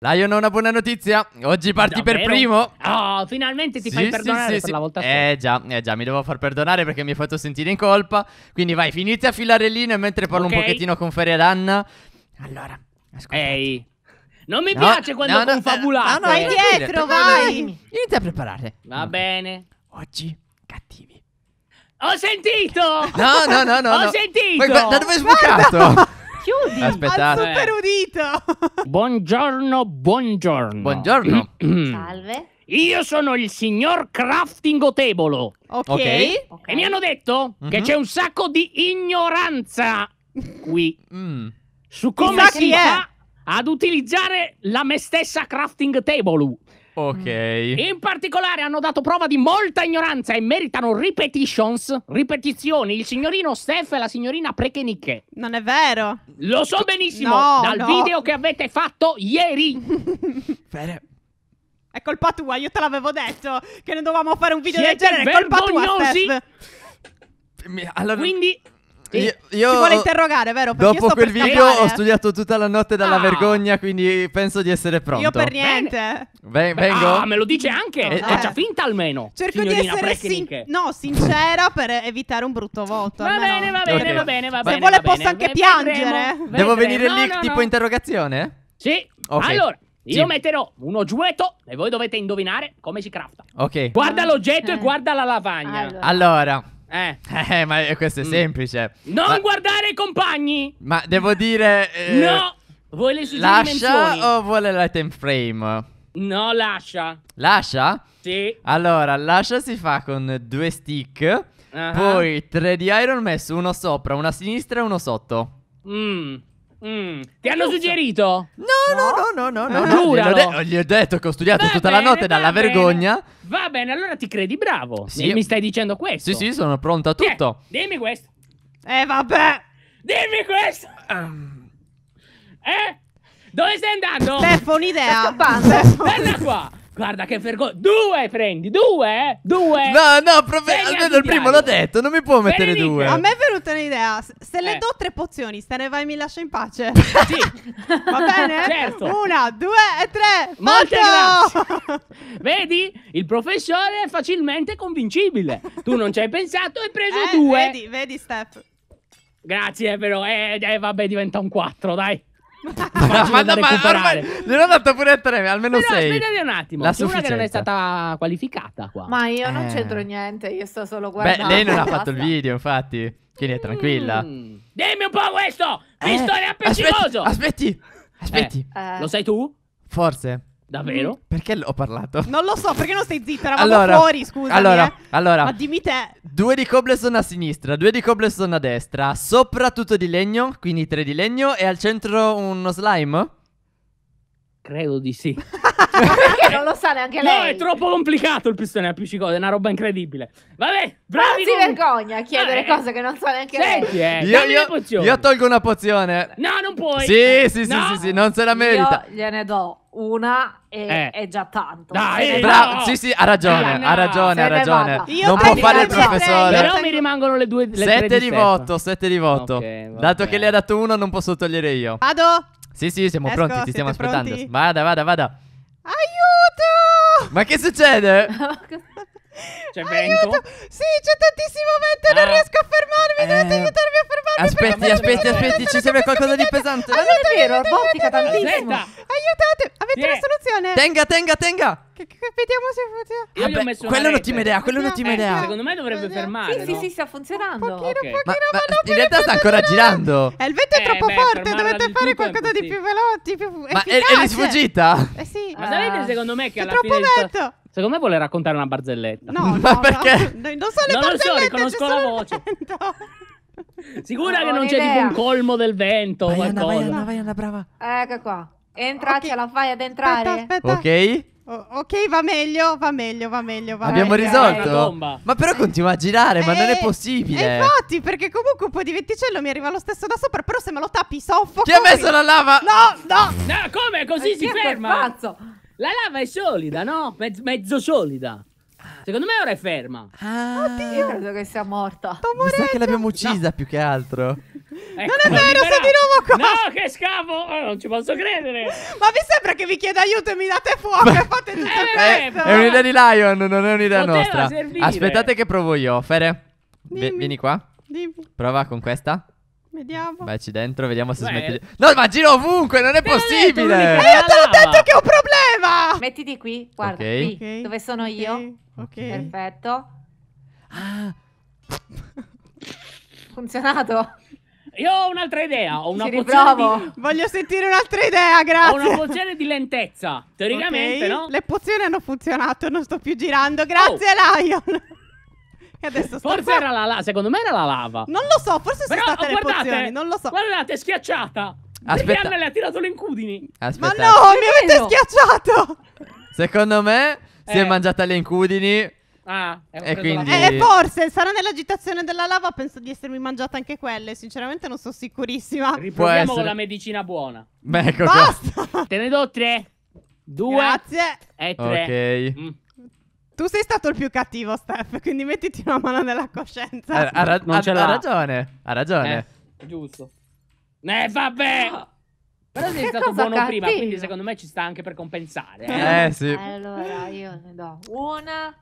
Lion ho una buona notizia, oggi parti Davvero? per primo Oh, finalmente ti sì, fai perdonare sì, sì, la volta sola Eh già, eh già, mi devo far perdonare perché mi hai fatto sentire in colpa Quindi vai, finite a filare lì mentre parlo okay. un pochettino con Feria d'Anna Allora, ascolta Ehi, non mi no, piace quando no, eh, confabulate no, no, no, Vai dietro, vai Inizia a preparare Va bene Oggi, cattivi Ho sentito! No, no, no, no Ho no. sentito! Ma, da dove è sbucato? chiudi Aspettate. al eh. super udito. Buongiorno, buongiorno. Buongiorno. Salve. Io sono il signor Craftingo Tebolo. Ok. okay. E mi hanno detto mm -hmm. che mhm. c'è un sacco di ignoranza qui mm. su come si fa ad utilizzare la me stessa crafting table. Ok. Mm. In particolare hanno dato prova di molta ignoranza e meritano repetitions, ripetizioni, il signorino Steph e la signorina Prechenicche. Non è vero. Lo so benissimo no, dal no. video che avete fatto ieri. Vero. È colpa tua, io te l'avevo detto che non dovevamo fare un video Siete del genere, è colpa tua, Steph. Allora... Quindi io, Ci vuole interrogare, vero? Perché dopo quel video scappare. ho studiato tutta la notte dalla ah. vergogna, quindi penso di essere pronto. Io per niente. Ven- vengo? Ah, me lo dice anche. Eh, Faccia eh. finta almeno. Cerco di essere sin- no, sincera per evitare un brutto voto. Va almeno. bene, va bene, okay. va bene, va bene. Se vuole posso anche piangere. Devo venire lì tipo interrogazione? Sì. Allora, io sì. metterò uno giuetto e voi dovete indovinare come si crafta. Ok. Guarda l'oggetto e eh. guarda la lavagna. allora. Eh. eh, ma questo è mm. semplice. Non ma... guardare i compagni. Ma devo dire. Eh, no, vuole le Lascia o vuole la time frame? No, lascia. Lascia? Sì. Allora, lascia si fa con due stick. Uh -huh. Poi tre di iron messo uno sopra, uno a sinistra e uno sotto. Mmm. Mm. Ti hanno suggerito? No, no, no, no, no, no, no. Ah. Giuralo. Gli, ho gli ho detto che ho studiato Va tutta bene, la notte va dalla bene. vergogna. Va bene, allora ti credi bravo. Sì. Mi- stai dicendo questo? Sì, sì, sono pronto a Chi è? tutto. Dimmi questo. Eh, vabbè. Dimmi questo. Ehm. Eh? Dove stai andando? Stefano, un'idea. Scappando. Torna qua. Guarda che vergogna. Due prendi, due, eh. due. No, no, prof... almeno il primo l'ho detto, non mi può mettere due. A me è venuta un'idea. Se le eh. do tre pozioni, se ne vai mi lascia in pace. Sì. Va bene? Certo. Una, due e tre. Molte grazie. vedi? Il professore è facilmente convincibile. Tu non ci hai pensato e hai preso eh, due. Vedi, vedi, Steph. Grazie, però. Eh, eh vabbè, diventa un quattro, dai ma, da, ma ormai ne ho dato pure a tre, almeno Però, sei. Aspettate un attimo, la c'è una che non è stata qualificata qua. Ma io eh. non c'entro niente, io sto solo guardando. Beh, lei non ha fatto il video, infatti. Quindi è tranquilla. Mm. Dimmi un po' questo, visto eh, è appetitoso. Aspetti, aspetti. aspetti. Eh. Lo sai tu? Forse. Davvero? Mm. Perché ho parlato? Non lo so, perché non stai zitta? Eravamo allora, fuori, scusa. Allora, eh. allora, ma dimmi te. Due di Cobblestone a sinistra, due di Cobblestone a destra, sopra tutto di legno, quindi tre di legno, e al centro uno slime? Credo di sì. Perché non lo sa neanche lei? No, è troppo complicato il pistone a appiccicone, è una roba incredibile. Vabbè, bravi. Non si con... vergogna a chiedere Vabbè. Eh, eh. cose che non sa neanche Senti, lei. Eh, io, io, io, tolgo una pozione. No, non puoi. Sì, sì, no. sì, sì, non se la merita. Io gliene do una e, eh. è già tanto. Dai, eh, Bra- no. sì, sì, ha ragione, ha ragione, ha ragione. Non può fare il professore. Però mi rimangono le due le 7 di voto, sette di voto. Okay, Dato che le ha dato uno, non posso togliere io. Vado. Sì, sì, siamo Esco, pronti, ti stiamo aspettando. Pronti? Vada, vada, vada. Aiuto! Ma che succede? C'è vento? Sì, c'è tantissimo vento, ah. non riesco a fermarmi. Eh. Dovete aiutarmi a fermarmi. Aspetti, aspetti, aspetti, ci sempre qualcosa di pesante. Non è vero, robotica tantissimo. Aiutate, avete yeah. una soluzione? Tenga, tenga, tenga. Che, che, vediamo se funziona. Io Vabbè, quello rete. è un'ottima idea, quello è un'ottima eh, idea. Secondo me dovrebbe fermare. Sì, no? sì, sì, sta funzionando. pochino, okay. pochino, ma, ma, ma in realtà sta ancora girando. Eh, il vento è eh, troppo forte, dovete fare qualcosa di più veloce, più Ma è, è sfuggita? Eh sì. Ma sapete ah. secondo me che alla fine... È troppo vento. Secondo me vuole raccontare una barzelletta. No, no, perché? No, non so le non lo so, riconosco la voce. Sicura che non c'è tipo un colmo del vento vai, Anna, vai, Anna, vai, Anna, brava. Ecco qua. Entra, okay. ce la fai ad entrare. Aspetta, aspetta. Ok. O- ok, va meglio, va meglio, va meglio. Va Abbiamo meglio. risolto. Eh, ma però continua a girare, ma non è eh, possibile. Eh, infatti, perché comunque un po' di venticello mi arriva lo stesso da sopra. Però se me lo tappi, soffoco. Ti ha messo la lava? No, no. No, come? Così eh, si ferma. Che Pazzo. La lava è solida, no? Mezzo, mezzo solida. Ah. Secondo me ora è ferma. Ah, Oddio. Io credo che sia morta. Mi sa che l'abbiamo uccisa no. più che altro. Ecco, non è vero, sei di nuovo qua. No, che scavo! Oh, non ci posso credere. Ma vi sembra che vi chieda aiuto e mi date fuoco e fate tutto eh, questo? È, è un'idea di Lion, non è un'idea Poteva nostra. Servire. Aspettate che provo io, Fere. Dimmi. Vieni qua. Dimmi. Prova con questa. Vediamo. Vacci dentro, vediamo se Beh. Di... No, ma giro ovunque, non è Te possibile. Ah. eh, io te l'ho detto che ho un problema. Mettiti qui, guarda, okay. qui, okay. dove sono okay. io. Ok. Perfetto. Ah. Funzionato. Io ho un'altra idea, ho una Ci riprovo. Di... Voglio sentire un'altra idea, grazie. Ho una pozione di lentezza, teoricamente, okay. no? Le pozioni hanno funzionato, non sto più girando. Grazie, oh. Lion. E adesso sta Forse qua. era la lava. Secondo me era la lava. Non lo so, forse sono Però, state guardate, le pozioni, non lo so. Guardate, è schiacciata. Aspetta. Perché le ha tirato l'incudini. Aspetta. Ma no, mi avete schiacciato. Secondo me eh. si è eh. mangiata le incudini. Ah, e quindi... eh, forse sarà nell'agitazione della lava. Penso di essermi mangiata anche quelle. Sinceramente, non sono sicurissima. Riproviamo con la medicina buona. Beh, ecco Basta. Te ne do tre, due Grazie. e tre. Ok. Mm. Tu sei stato il più cattivo, Steph, quindi mettiti una mano nella coscienza. Ha, ha, ra ha, ha ragione, ha ragione. Eh, giusto. Eh, vabbè! Però sei stato buono cattivo. prima, quindi secondo me ci sta anche per compensare. Eh, eh sì. Allora, io ne do una,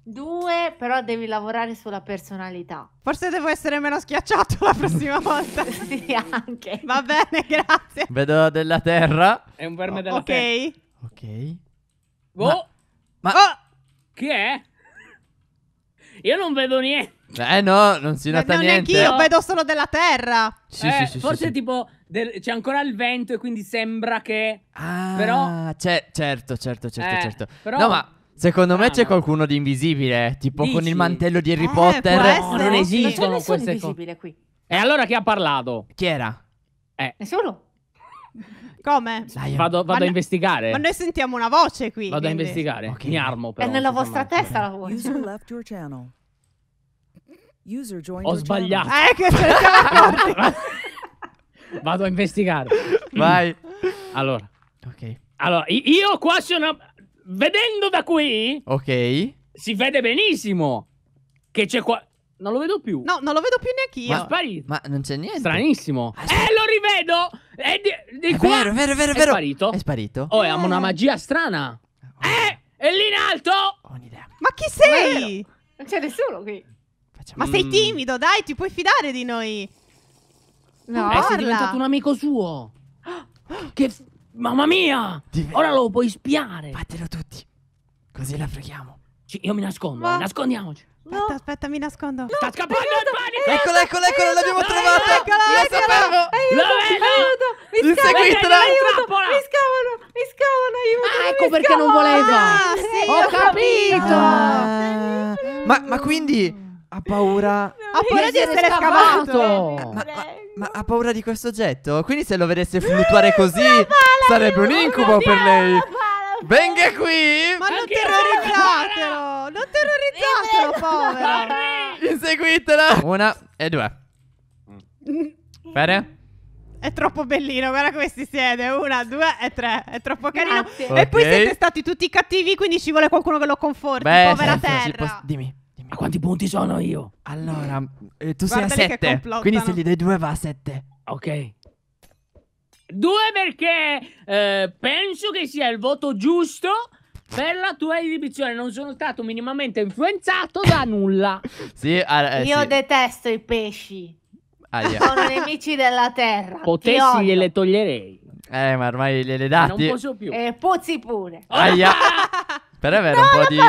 due, però devi lavorare sulla personalità. Forse devo essere meno schiacciato la prossima volta. sì, anche. Va bene, grazie. Vedo della terra. È un verme della okay. terra. Ok. Ok. Boh. Ma... Ma... Oh! Chi è? Io non vedo niente. Eh no, non si nota non niente. Neanche io, vedo solo della terra. Sì, eh, sì, sì. Forse sì, tipo c'è ancora il vento e quindi sembra che... Ah, però... certo, certo, certo, certo. Eh, certo. però... No, ma... Secondo ah, me c'è qualcuno di invisibile, tipo dici? con il mantello di Harry eh, Potter. No, non esistono non queste cose. qui. E allora chi ha parlato? Chi era? Eh. Nessuno. Come? Dai, vado, vado a investigare. Ma noi sentiamo una voce qui. Vado quindi. a investigare. Okay. Mi armo però. È nella vostra testa la voce. User left your channel. User joined Ho sbagliato. Eh, che vado a investigare. Vai. Allora. Ok. Allora, io qua sono... Vedendo da qui... Ok. Si vede benissimo che c'è qua... Non lo vedo più. No, non lo vedo più neanche io. Ma sparito. Ma non c'è niente. Stranissimo. Ah, eh, lo rivedo. È di, di è qua. Vero, vero, vero, vero. È sparito. È sparito. Oh, è una eh. magia strana. Oh. Eh, è lì in alto. Ho un'idea. Ma chi sei? non c'è nessuno qui. Facciamo... Ma sei mm. timido, dai, ti puoi fidare di noi. No, è eh, sei diventato un amico suo. Che... Mamma mia! Diver Ora lo puoi spiare. Fatelo tutti. Così la freghiamo. io mi nascondo. Ma... Nascondiamoci. Aspetta, no. aspetta, mi nascondo. No, Sta scappando il panico! Ecco, eccola, eccola, eccola, l'abbiamo trovata! Eccola, Lo eccola! sapevo! Aiuto, Lo vedo! Aiuto! Mi scavano, sequestra! Aiuto, mi scavano, mi scavano, aiuto! Ah, ecco perché non voleva! Ah, eh, sì, Ho capito! ma, ma quindi... Ha paura... Ha paura di essere scavato! ma ha paura di questo oggetto? Quindi se lo vedesse fluttuare così sarebbe un incubo per lei! Venga qui! Ma non terrorizzatelo! Non terrorizzatelo, povero! Inseguitela! Una e due. Bene? Mm. È troppo bellino, guarda come si siede. Una, due e tre. È troppo carino. Grazie. E okay. poi siete stati tutti cattivi, quindi ci vuole qualcuno che lo conforti. Beh, povera terra. Posso... Dimmi. Ma quanti punti sono io? Allora, eh, tu Guardali sei a 7. Quindi se gli dai due va a 7. Ok. Due perché eh, penso che sia il voto giusto per la tua esibizione. Non sono stato minimamente influenzato da nulla. sì, ah, eh, Io sì. detesto i pesci. Ah, Sono nemici della terra. Potessi gliele toglierei. Eh, ma ormai gliele dati. Ma non posso più. E eh, puzzi pure. Aia. Ah, Per avere no, un po' di. No.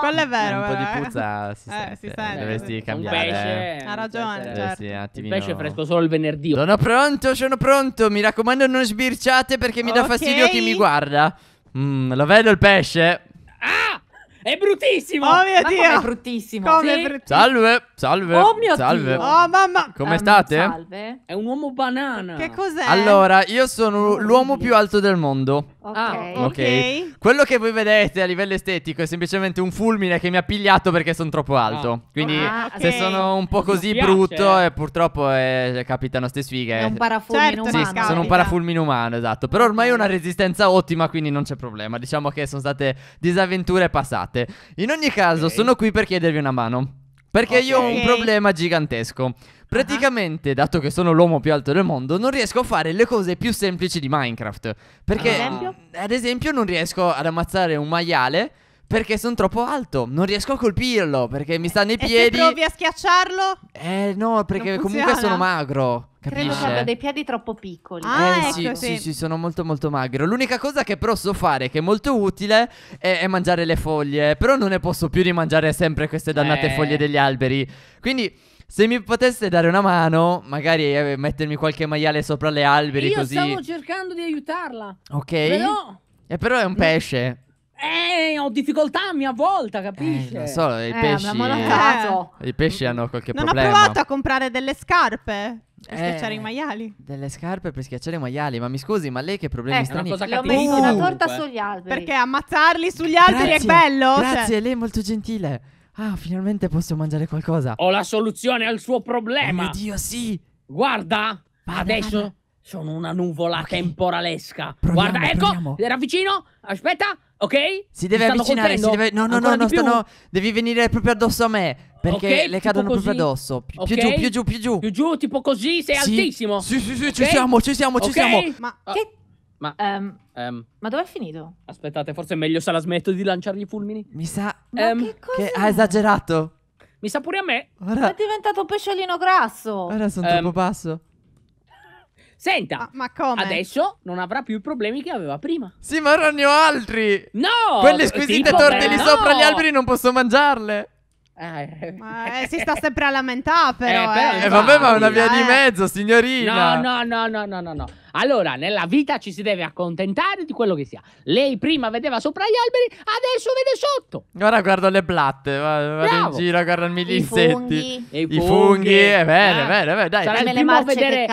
Quello è vero. Un po' di eh. puzza eh, si sente. Eh, si sente. Dovresti cambiare. Pesce. Ha ragione. Certo. Dovresti, eh, certo. pesce fresco solo il venerdì. Sono pronto, sono pronto. Mi raccomando, non sbirciate perché mi okay. dà fastidio chi mi guarda. Mm, lo vedo il pesce. Ah! È bruttissimo! Oh mio Ma Dio! È bruttissimo. Come sì? è bruttissimo. Salve, salve. Oh mio salve. Dio. Oh mamma. Come um, state? Salve. È un uomo banana. Che cos'è? Allora, io sono oh, l'uomo più alto del mondo. Okay. Ah, okay. ok. Quello che voi vedete a livello estetico è semplicemente un fulmine che mi ha pigliato perché sono troppo ah. alto. Ah. Quindi ah, okay. se sono un po' così brutto, eh, purtroppo eh, capitano ste sfighe. È un parafulmine certo, umano. Sì, capita. sono un parafulmine umano, esatto. Però ormai ho una resistenza ottima, quindi non c'è problema. Diciamo che sono state disavventure passate scusate. In ogni caso, okay. sono qui per chiedervi una mano. Perché okay. io ho un problema gigantesco. Ah. Praticamente, uh-huh. dato che sono l'uomo più alto del mondo, non riesco a fare le cose più semplici di Minecraft. Perché, ad mm, esempio, ad esempio non riesco ad ammazzare un maiale perché sono troppo alto. Non riesco a colpirlo perché mi sta nei piedi. E se provi a schiacciarlo? Eh no, perché comunque sono magro. Credo che abbia dei piedi troppo piccoli. Ah, eh, ecco, sì, sì, sì, sono molto molto magro. L'unica cosa che però so fare, che è molto utile, è, è mangiare le foglie. Però non ne posso più di mangiare sempre queste dannate eh. foglie degli alberi. Quindi... Se mi poteste dare una mano, magari eh, mettermi qualche maiale sopra le alberi Io così. Io stavo cercando di aiutarla. Ok. Però... E eh, però è un pesce. Eh, ho difficoltà a mia volta, capisci? Eh, non so, i eh, pesci. Eh, eh, I pesci hanno qualche non problema. Non ho provato a comprare delle scarpe. Per schiacciare i eh, maiali. Delle scarpe per schiacciare i maiali. Ma mi scusi, ma lei che problemi eh, strani... Cosa Lo merita oh, una torta sugli alberi. Perché ammazzarli sugli alberi grazie, è bello. Cioè. Grazie, cioè. lei è molto gentile. Ah, finalmente posso mangiare qualcosa. Ho la soluzione al suo problema. Oh mio Dio, sì. Guarda, vada, adesso... Vada. Sono una nuvola okay. temporalesca. Proviamo, Guarda, ecco, proviamo. era vicino. Aspetta, ok? Si deve avvicinare. Si deve... No, no, no, no, stanno... devi venire proprio addosso a me. Perché okay, le cadono proprio addosso. Pi- okay. Più giù, più giù, più giù. Più giù, tipo così, sei sì. altissimo. Sì, sì, sì, okay. ci siamo, ci siamo, ci siamo. Ma ah. che. Ma, um, um. ma dove è finito? Aspettate, forse è meglio se la smetto di lanciargli i fulmini. Mi sa. Um, che, che ha esagerato. Mi sa pure a me. Ora... È diventato un pesciolino grasso. Ora sono troppo basso. Senta, ma, ma come? Adesso non avrà più i problemi che aveva prima. Sì, ma ora ne ho altri. No! Quelle squisite tipo, torte beh, lì no! sopra gli alberi non posso mangiarle. Eh. Ma, eh, si sta sempre a lamentare però. Eh, eh. eh vabbè, ma è una via di eh. mezzo, signorina. No, no, no, no, no, no. no. Allora, nella vita ci si deve accontentare di quello che si ha. Lei prima vedeva sopra gli alberi, adesso vede sotto. Ora guardo le blatte, vado Bravo. in giro, guardo gli insetti. I funghi. I funghi. Eh, bene, ah. bene, bene, dai. Sarà il, primo a vedere,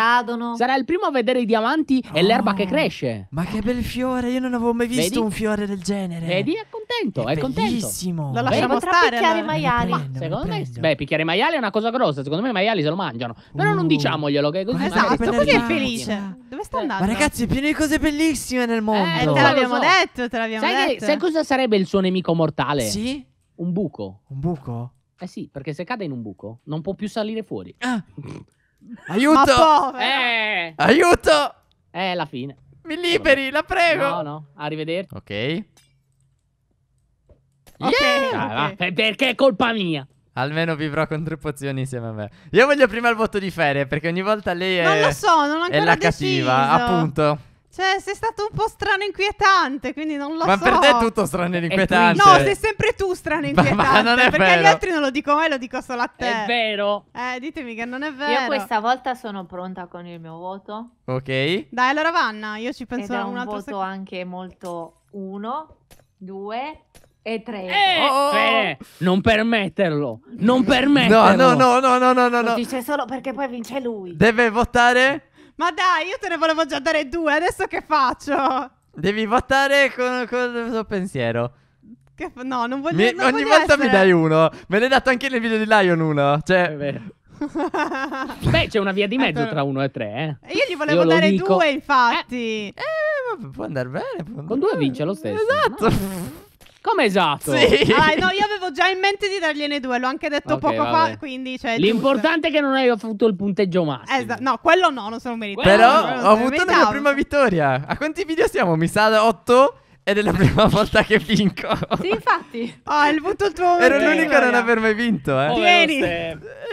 sarà il primo a vedere i diamanti oh. e l'erba che ah. cresce. Ma che bel fiore, io non avevo mai visto Vedi? un fiore del genere. Vedi? ecco contento, è, è contento. La lasciamo Beh, stare. picchiare i maiali. Ma, secondo me, beh, picchiare i maiali è una cosa grossa. Secondo me i maiali se lo mangiano. Però uh, non diciamoglielo che è così. Esatto, perché è felice. Dove sta eh, andando? Ma ragazzi, è pieno di cose bellissime nel eh, mondo. Eh, te l'abbiamo so. detto, te l'abbiamo sai detto. Che, sai cosa sarebbe il suo nemico mortale? Sì? Un buco. Un buco? Eh sì, perché se cade in un buco non può più salire fuori. Ah. Eh! Aiuto! Eh. Aiuto! È la fine. Mi liberi, la prego! No, no, arrivederci. Ok. Okay, yeah, okay. Ah, perché è colpa mia. Almeno vivrò con tre pozioni insieme a me. Io voglio prima il voto di Ferie, perché ogni volta lei è. Non lo so, non ho ancora È la deciso. cattiva, appunto. Cioè, sei stato un po' strano e inquietante, quindi non lo ma so. Ma per te è tutto strano e inquietante. No, sei sempre tu strano e inquietante. Ma, ma perché vero. agli altri non lo dico mai, lo dico solo a te. È vero. Eh, ditemi che non è vero. Io questa volta sono pronta con il mio voto. Ok. Dai, allora Vanna, io ci penso Ed a un, un altro voto sec- anche molto uno, due, e tre. Eh, oh! Non permetterlo. Non permetterlo. No, no, no, no, no, no, no. Lo dice solo perché poi vince lui. Deve votare. Ma dai, io te ne volevo già dare due. Adesso che faccio? Devi votare con, con il suo pensiero. Che, no, non voglio. Mi, non ogni volta essere. mi dai uno. Me l'hai dato anche nel video di Lion uno. Cioè. Beh, c'è una via di mezzo ecco. tra uno e tre. Eh. eh io gli volevo io dare dico... due, infatti. Eh, eh ma può andare bene. Può andare con due vince lo stesso. Esatto. No? Come esatto? Sì. Ah, no, io avevo già in mente di dargliene due, l'ho anche detto okay, poco vabbè. fa, quindi cioè, L'importante giusto. è che non hai avuto il punteggio massimo. Esatto. No, quello no, non sono meritato. Però non ho avuto la mia prima vittoria. A quanti video siamo? Mi sa 8? Ed è la prima volta che vinco. Sì, infatti. Oh, hai avuto il tuo momento. Ero l'unico a non aver mai vinto, eh. Vieni.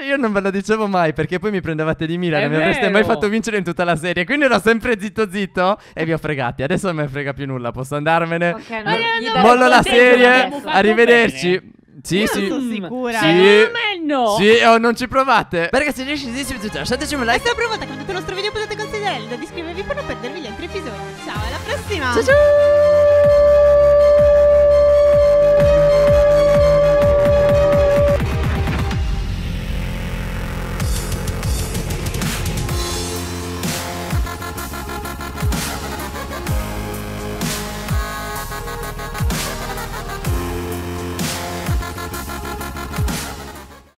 Io non ve lo dicevo mai perché poi mi prendevate di mira, non mi avreste mai fatto vincere in tutta la serie. Quindi ero sempre zitto zitto e vi ho fregati. Adesso non mi frega più nulla, posso andarmene. Okay, no, no, mollo la serie. Arrivederci. Bene. Sì, Io sì. sono sicura. Sì. Secondo no. Sì, oh, non ci provate. Beh, ragazzi, riuscitissimi cioè, tutti. Lasciateci un like. Se è la prima il nostro video potete consigliare di iscrivervi per non perdervi gli altri episodi. Ciao, alla prossima. Ciao ciao.